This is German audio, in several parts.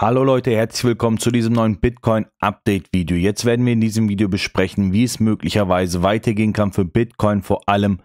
Hallo Leute, herzlich willkommen zu diesem neuen Bitcoin Update Video. Jetzt werden wir in diesem Video besprechen, wie es möglicherweise weitergehen kann für Bitcoin. Vor allem,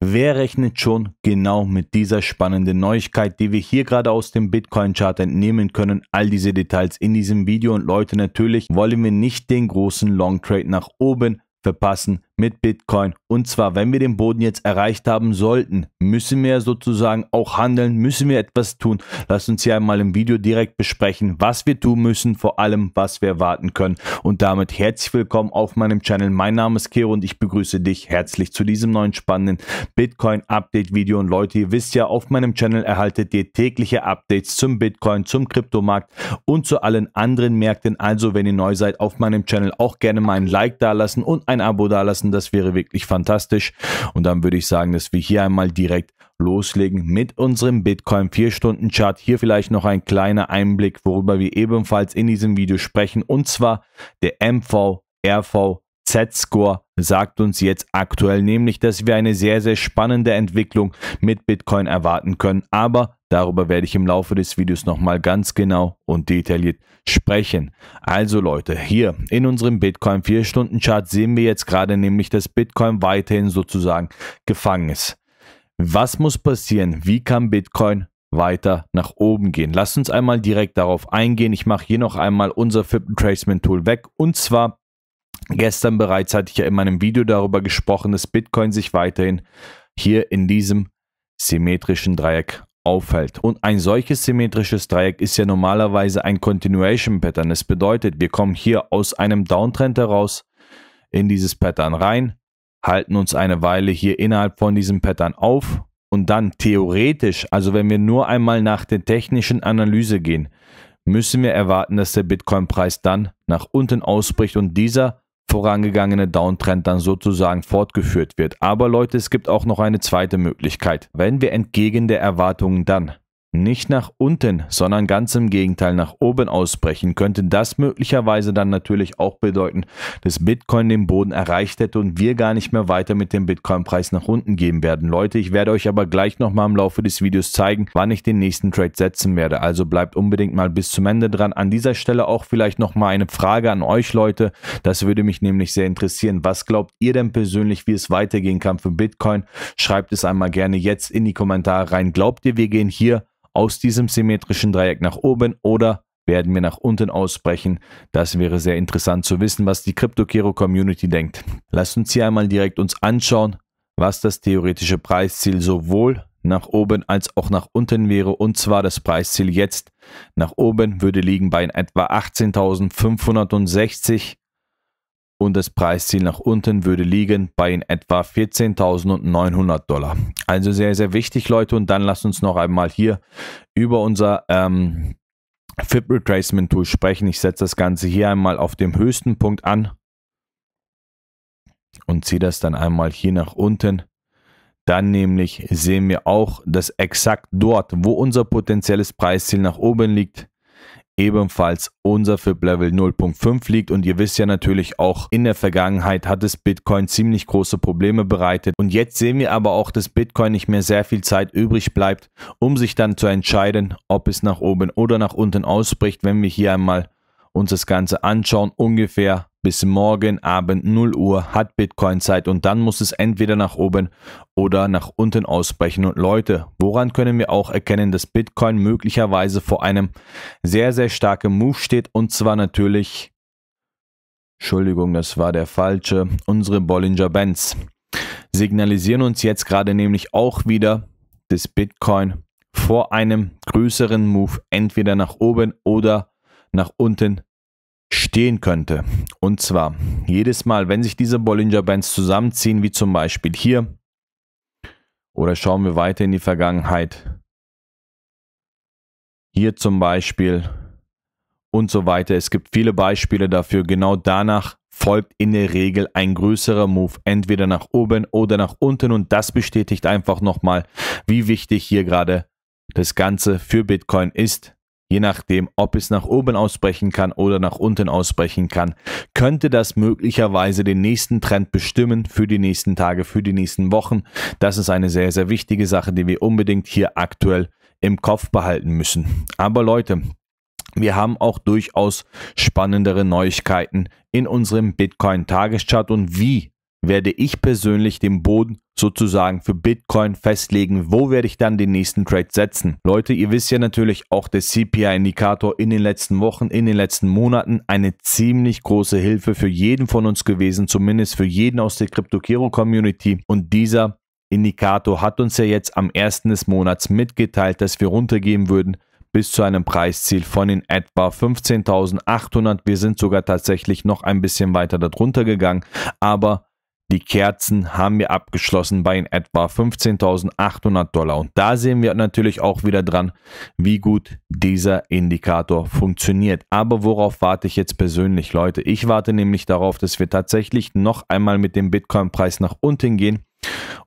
wer rechnet schon genau mit dieser spannenden Neuigkeit, die wir hier gerade aus dem Bitcoin Chart entnehmen können. All diese Details in diesem Video und Leute, natürlich wollen wir nicht den großen Long Trade nach oben verpassen mit Bitcoin. Und zwar, wenn wir den Boden jetzt erreicht haben sollten, müssen wir sozusagen auch handeln, müssen wir etwas tun. Lass uns hier einmal im Video direkt besprechen, was wir tun müssen, vor allem, was wir erwarten können. Und damit herzlich willkommen auf meinem Channel. Mein Name ist Kero und ich begrüße dich herzlich zu diesem neuen spannenden Bitcoin Update Video. Und Leute, ihr wisst ja, auf meinem Channel erhaltet ihr tägliche Updates zum Bitcoin, zum Kryptomarkt und zu allen anderen Märkten. Also, wenn ihr neu seid auf meinem Channel, auch gerne mal ein Like dalassen und ein Abo dalassen lassen. Das wäre wirklich fantastisch. Und dann würde ich sagen, dass wir hier einmal direkt loslegen mit unserem Bitcoin 4-Stunden-Chart. Hier vielleicht noch ein kleiner Einblick, worüber wir ebenfalls in diesem Video sprechen. Und zwar der MV, RV, Z-Score sagt uns jetzt aktuell nämlich, dass wir eine sehr, sehr spannende Entwicklung mit Bitcoin erwarten können. Aber Darüber werde ich im Laufe des Videos nochmal ganz genau und detailliert sprechen. Also Leute, hier in unserem Bitcoin 4-Stunden-Chart sehen wir jetzt gerade nämlich, dass Bitcoin weiterhin sozusagen gefangen ist. Was muss passieren? Wie kann Bitcoin weiter nach oben gehen. Lass uns einmal direkt darauf eingehen. Ich mache hier noch einmal unser Fippen Tracement Tool weg und zwar gestern bereits hatte ich ja in meinem Video darüber gesprochen, dass Bitcoin sich weiterhin hier in diesem symmetrischen Dreieck auffällt. Und ein solches symmetrisches Dreieck ist ja normalerweise ein Continuation Pattern. Das bedeutet, wir kommen hier aus einem Downtrend heraus in dieses Pattern rein, halten uns eine Weile hier innerhalb von diesem Pattern auf und dann theoretisch, also wenn wir nur einmal nach der technischen Analyse gehen, müssen wir erwarten, dass der Bitcoin-Preis dann nach unten ausbricht und dieser vorangegangene Downtrend dann sozusagen fortgeführt wird. Aber Leute, es gibt auch noch eine zweite Möglichkeit. Wenn wir entgegen der Erwartungen dann nicht nach unten, sondern ganz im Gegenteil nach oben ausbrechen, könnte das möglicherweise dann natürlich auch bedeuten, dass Bitcoin den Boden erreicht hätte und wir gar nicht mehr weiter mit dem Bitcoin-Preis nach unten gehen werden. Leute, ich werde euch aber gleich nochmal im Laufe des Videos zeigen, wann ich den nächsten Trade setzen werde. Also bleibt unbedingt mal bis zum Ende dran. An dieser Stelle auch vielleicht nochmal eine Frage an euch Leute. Das würde mich nämlich sehr interessieren. Was glaubt ihr denn persönlich, wie es weitergehen kann für Bitcoin? Schreibt es einmal gerne jetzt in die Kommentare rein. Glaubt ihr, wir gehen hier aus diesem symmetrischen Dreieck nach oben oder werden wir nach unten ausbrechen. Das wäre sehr interessant zu wissen, was die CryptoKero-Community denkt. Lasst uns hier einmal direkt uns anschauen, was das theoretische Preisziel sowohl nach oben als auch nach unten wäre. Und zwar das Preisziel jetzt nach oben würde liegen bei etwa 18.560 und das Preisziel nach unten würde liegen bei in etwa 14.900 Dollar. Also sehr, sehr wichtig, Leute. Und dann lasst uns noch einmal hier über unser ähm, FIB Retracement Tool sprechen. Ich setze das Ganze hier einmal auf dem höchsten Punkt an und ziehe das dann einmal hier nach unten. Dann nämlich sehen wir auch, dass exakt dort, wo unser potenzielles Preisziel nach oben liegt, ebenfalls unser FIP-Level 0.5 liegt. Und ihr wisst ja natürlich auch, in der Vergangenheit hat es Bitcoin ziemlich große Probleme bereitet. Und jetzt sehen wir aber auch, dass Bitcoin nicht mehr sehr viel Zeit übrig bleibt, um sich dann zu entscheiden, ob es nach oben oder nach unten ausbricht, wenn wir hier einmal uns das Ganze anschauen. Ungefähr bis morgen Abend 0 Uhr hat Bitcoin Zeit und dann muss es entweder nach oben oder nach unten ausbrechen. Und Leute, woran können wir auch erkennen, dass Bitcoin möglicherweise vor einem sehr, sehr starken Move steht? Und zwar natürlich, Entschuldigung, das war der falsche, unsere Bollinger Bands signalisieren uns jetzt gerade nämlich auch wieder, dass Bitcoin vor einem größeren Move entweder nach oben oder nach unten stehen könnte. Und zwar jedes Mal, wenn sich diese Bollinger Bands zusammenziehen, wie zum Beispiel hier, oder schauen wir weiter in die Vergangenheit, hier zum Beispiel und so weiter. Es gibt viele Beispiele dafür. Genau danach folgt in der Regel ein größerer Move, entweder nach oben oder nach unten. Und das bestätigt einfach nochmal, wie wichtig hier gerade das Ganze für Bitcoin ist je nachdem, ob es nach oben ausbrechen kann oder nach unten ausbrechen kann, könnte das möglicherweise den nächsten Trend bestimmen für die nächsten Tage, für die nächsten Wochen. Das ist eine sehr, sehr wichtige Sache, die wir unbedingt hier aktuell im Kopf behalten müssen. Aber Leute, wir haben auch durchaus spannendere Neuigkeiten in unserem Bitcoin-Tageschart und wie werde ich persönlich den Boden sozusagen für Bitcoin festlegen, wo werde ich dann den nächsten Trade setzen. Leute, ihr wisst ja natürlich auch der CPI-Indikator in den letzten Wochen, in den letzten Monaten eine ziemlich große Hilfe für jeden von uns gewesen, zumindest für jeden aus der Crypto-Kiro-Community und dieser Indikator hat uns ja jetzt am 1. des Monats mitgeteilt, dass wir runtergehen würden bis zu einem Preisziel von in etwa 15.800. Wir sind sogar tatsächlich noch ein bisschen weiter darunter gegangen, aber die Kerzen haben wir abgeschlossen bei in etwa 15.800 Dollar. Und da sehen wir natürlich auch wieder dran, wie gut dieser Indikator funktioniert. Aber worauf warte ich jetzt persönlich, Leute? Ich warte nämlich darauf, dass wir tatsächlich noch einmal mit dem Bitcoin-Preis nach unten gehen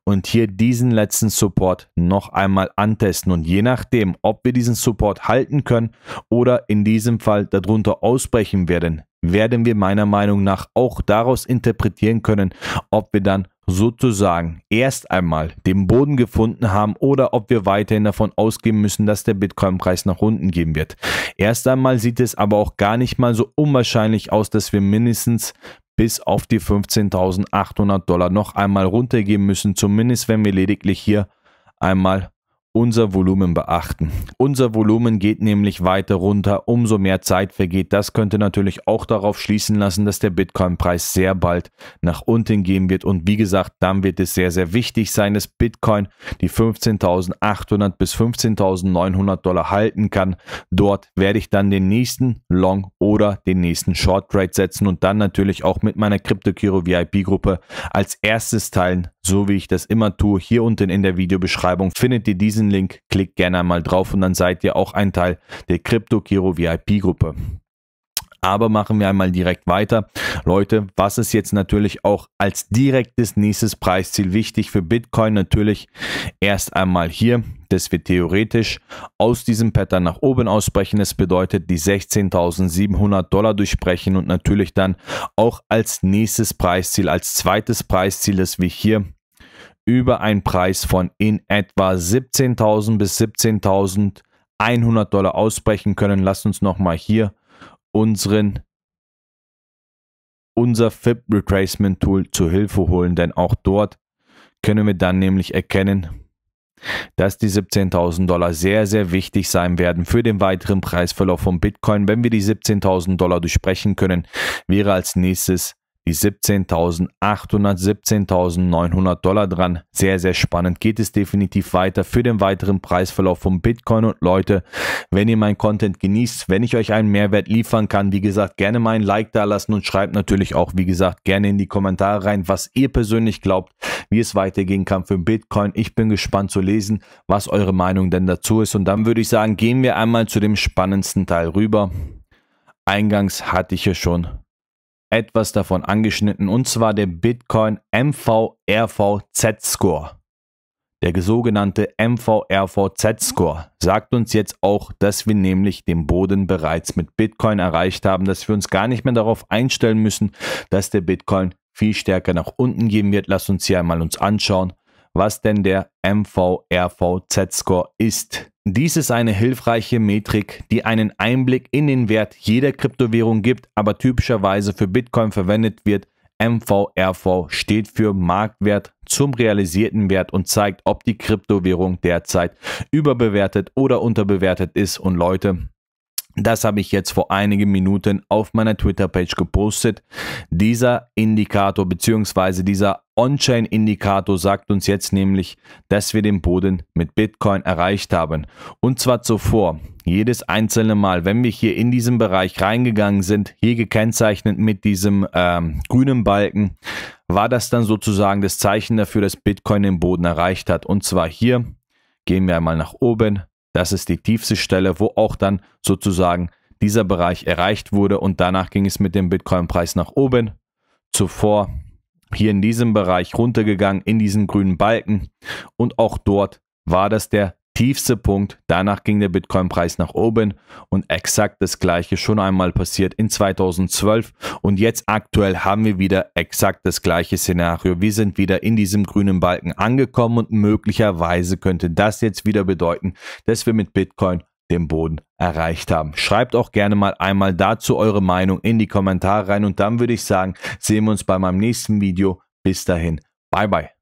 und hier diesen letzten Support noch einmal antesten. Und je nachdem, ob wir diesen Support halten können oder in diesem Fall darunter ausbrechen werden, werden wir meiner Meinung nach auch daraus interpretieren können, ob wir dann sozusagen erst einmal den Boden gefunden haben oder ob wir weiterhin davon ausgehen müssen, dass der Bitcoin-Preis nach unten gehen wird. Erst einmal sieht es aber auch gar nicht mal so unwahrscheinlich aus, dass wir mindestens bis auf die 15.800 Dollar noch einmal runtergehen müssen, zumindest wenn wir lediglich hier einmal unser Volumen beachten. Unser Volumen geht nämlich weiter runter, umso mehr Zeit vergeht. Das könnte natürlich auch darauf schließen lassen, dass der Bitcoin-Preis sehr bald nach unten gehen wird. Und wie gesagt, dann wird es sehr, sehr wichtig sein, dass Bitcoin die 15.800 bis 15.900 Dollar halten kann. Dort werde ich dann den nächsten Long oder den nächsten Short Trade setzen und dann natürlich auch mit meiner Crypto Kiro VIP Gruppe als erstes teilen, so wie ich das immer tue, hier unten in der Videobeschreibung findet ihr diesen Link. Klickt gerne einmal drauf und dann seid ihr auch ein Teil der Crypto Giro VIP Gruppe. Aber machen wir einmal direkt weiter. Leute, was ist jetzt natürlich auch als direktes nächstes Preisziel wichtig für Bitcoin? Natürlich erst einmal hier, dass wir theoretisch aus diesem Pattern nach oben ausbrechen. Das bedeutet, die 16.700 Dollar durchbrechen und natürlich dann auch als nächstes Preisziel, als zweites Preisziel, dass wir hier über einen Preis von in etwa 17.000 bis 17.100 Dollar ausbrechen können. Lasst uns nochmal hier unseren unser FIP Retracement Tool zu Hilfe holen, denn auch dort können wir dann nämlich erkennen, dass die 17.000 Dollar sehr, sehr wichtig sein werden für den weiteren Preisverlauf von Bitcoin. Wenn wir die 17.000 Dollar durchbrechen können, wäre als nächstes die 17.800, 17.900 Dollar dran. Sehr, sehr spannend. Geht es definitiv weiter für den weiteren Preisverlauf von Bitcoin. Und Leute, wenn ihr meinen Content genießt, wenn ich euch einen Mehrwert liefern kann, wie gesagt, gerne mal ein Like da lassen und schreibt natürlich auch, wie gesagt, gerne in die Kommentare rein, was ihr persönlich glaubt, wie es weitergehen kann für Bitcoin. Ich bin gespannt zu lesen, was eure Meinung denn dazu ist. Und dann würde ich sagen, gehen wir einmal zu dem spannendsten Teil rüber. Eingangs hatte ich ja schon etwas davon angeschnitten und zwar der Bitcoin MVRVZ-Score. Der sogenannte MVRVZ-Score sagt uns jetzt auch, dass wir nämlich den Boden bereits mit Bitcoin erreicht haben, dass wir uns gar nicht mehr darauf einstellen müssen, dass der Bitcoin viel stärker nach unten gehen wird. Lass uns hier einmal uns anschauen, was denn der MVRVZ-Score ist. Dies ist eine hilfreiche Metrik, die einen Einblick in den Wert jeder Kryptowährung gibt, aber typischerweise für Bitcoin verwendet wird. MVRV steht für Marktwert zum realisierten Wert und zeigt, ob die Kryptowährung derzeit überbewertet oder unterbewertet ist. Und Leute, das habe ich jetzt vor einigen Minuten auf meiner Twitter-Page gepostet. Dieser Indikator bzw. dieser On-Chain-Indikator sagt uns jetzt nämlich, dass wir den Boden mit Bitcoin erreicht haben. Und zwar zuvor, jedes einzelne Mal, wenn wir hier in diesen Bereich reingegangen sind, hier gekennzeichnet mit diesem ähm, grünen Balken, war das dann sozusagen das Zeichen dafür, dass Bitcoin den Boden erreicht hat. Und zwar hier gehen wir einmal nach oben, das ist die tiefste Stelle, wo auch dann sozusagen dieser Bereich erreicht wurde und danach ging es mit dem Bitcoin-Preis nach oben. Zuvor hier in diesem Bereich runtergegangen, in diesen grünen Balken und auch dort war das der tiefste Punkt. Danach ging der Bitcoin-Preis nach oben und exakt das gleiche schon einmal passiert in 2012. Und jetzt aktuell haben wir wieder exakt das gleiche Szenario. Wir sind wieder in diesem grünen Balken angekommen und möglicherweise könnte das jetzt wieder bedeuten, dass wir mit Bitcoin den Boden erreicht haben. Schreibt auch gerne mal einmal dazu eure Meinung in die Kommentare rein und dann würde ich sagen, sehen wir uns bei meinem nächsten Video. Bis dahin, bye bye.